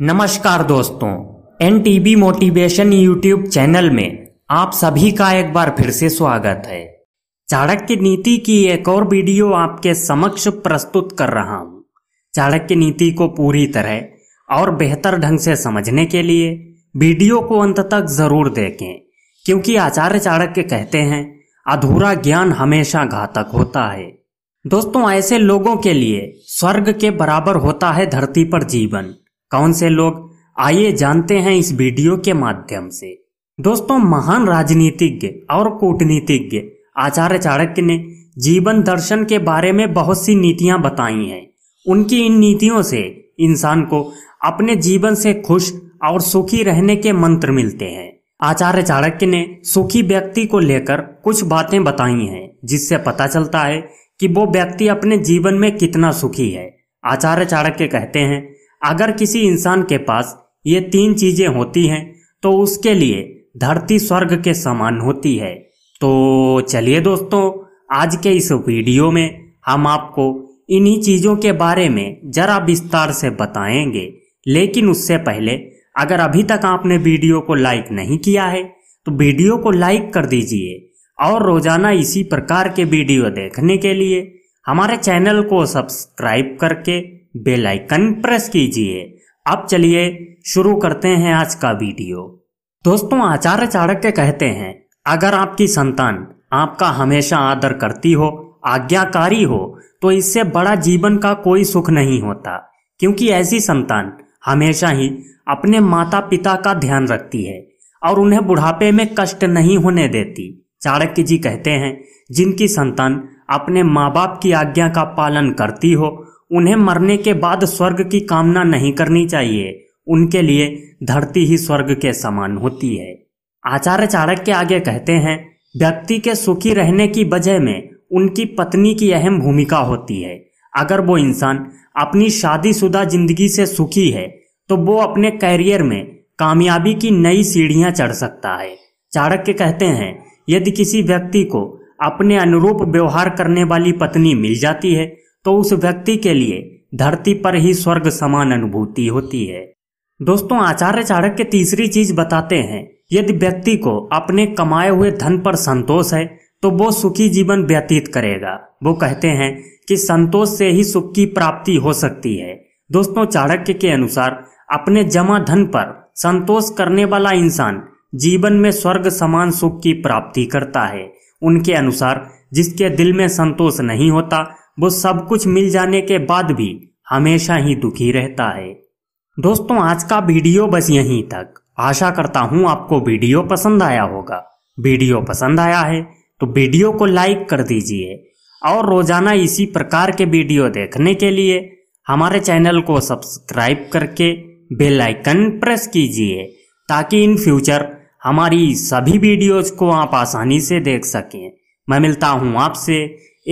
नमस्कार दोस्तों N motivation YouTube channel में आप सभी का एक बार फिर से स्वागत है चाणक्य नीति की एक और वीडियो आपके समक्ष प्रस्तुत कर रहा हूँ चाणक्य नीति को पूरी तरह और बेहतर ढंग से समझने के लिए वीडियो को अंत तक जरूर देखें क्योंकि आचार्य चाणक्य कहते हैं अधूरा ज्ञान हमेशा घातक होता है दोस्तों ऐसे लोगों के लिए स्वर्ग के बराबर होता है धरती पर जीवन कौन से लोग आइए जानते हैं इस वीडियो के माध्यम से दोस्तों महान राजनीतिज्ञ और कूटनीतिज्ञ आचार्य चाणक्य ने जीवन दर्शन के बारे में बहुत सी नीतियां बताई हैं उनकी इन नीतियों से इंसान को अपने जीवन से खुश और सुखी रहने के मंत्र मिलते हैं आचार्य चाणक्य ने सुखी व्यक्ति को लेकर कुछ बातें बताई हैं जिससे पता चलता है कि वो व्यक्ति अपने जीवन में कितना सुखी है आचार्य चाणक्य कहते हैं अगर किसी इंसान के पास ये तीन चीजें होती हैं तो उसके लिए धरती स्वर्ग के समान होती है तो चलिए दोस्तों आज के इस वीडियो में हम आपको इन्हीं चीज़ों के बारे में जरा विस्तार से बताएंगे लेकिन उससे पहले अगर अभी तक आपने वीडियो को लाइक नहीं किया है तो वीडियो को लाइक कर दीजिए और रोजाना इसी प्रकार के वीडियो देखने के लिए हमारे चैनल को सब्सक्राइब करके बेल आइकन प्रेस कीजिए अब चलिए शुरू करते हैं आज का वीडियो दोस्तों आचार्य चाणक्य कहते हैं अगर आपकी संतान आपका हमेशा आदर करती हो आज्ञाकारी हो तो इससे बड़ा जीवन का कोई सुख नहीं होता क्योंकि ऐसी संतान हमेशा ही अपने माता पिता का ध्यान रखती है और उन्हें बुढ़ापे में कष्ट नहीं होने देती चाणक्य जी कहते हैं जिनकी संतान अपने माँ बाप की आज्ञा का पालन करती हो उन्हें मरने के बाद स्वर्ग की कामना नहीं करनी चाहिए उनके लिए धरती ही स्वर्ग के समान होती है आचार्य चाणक्य आगे कहते हैं व्यक्ति के सुखी रहने की वजह में उनकी पत्नी की अहम भूमिका होती है अगर वो इंसान अपनी शादीशुदा जिंदगी से सुखी है तो वो अपने कैरियर में कामयाबी की नई सीढ़ियां चढ़ सकता है चाणक्य कहते हैं यदि किसी व्यक्ति को अपने अनुरूप व्यवहार करने वाली पत्नी मिल जाती है तो उस व्यक्ति के लिए धरती पर ही स्वर्ग समान अनुभूति होती है दोस्तों आचार्य चाणक्य तीसरी चीज बताते हैं यदि व्यक्ति को अपने कमाए हुए धन पर संतोष है तो वो सुखी जीवन व्यतीत करेगा वो कहते हैं कि संतोष से ही सुख की प्राप्ति हो सकती है दोस्तों चाणक्य के अनुसार अपने जमा धन पर संतोष करने वाला इंसान जीवन में स्वर्ग समान सुख की प्राप्ति करता है उनके अनुसार जिसके दिल में संतोष नहीं होता वो सब कुछ मिल जाने के बाद भी हमेशा ही दुखी रहता है दोस्तों आज का वीडियो बस यहीं तक आशा करता हूँ आपको वीडियो पसंद आया होगा वीडियो पसंद आया है तो वीडियो को लाइक कर दीजिए और रोजाना इसी प्रकार के वीडियो देखने के लिए हमारे चैनल को सब्सक्राइब करके बेल आइकन प्रेस कीजिए ताकि इन फ्यूचर हमारी सभी वीडियोज को आप आसानी से देख सकें मैं मिलता हूँ आपसे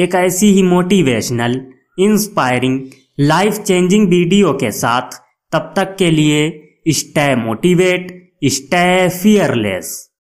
एक ऐसी ही motivational inspiring life changing video के साथ तब तक के लिए स्टे मोटिवेट स्टे फियरलेस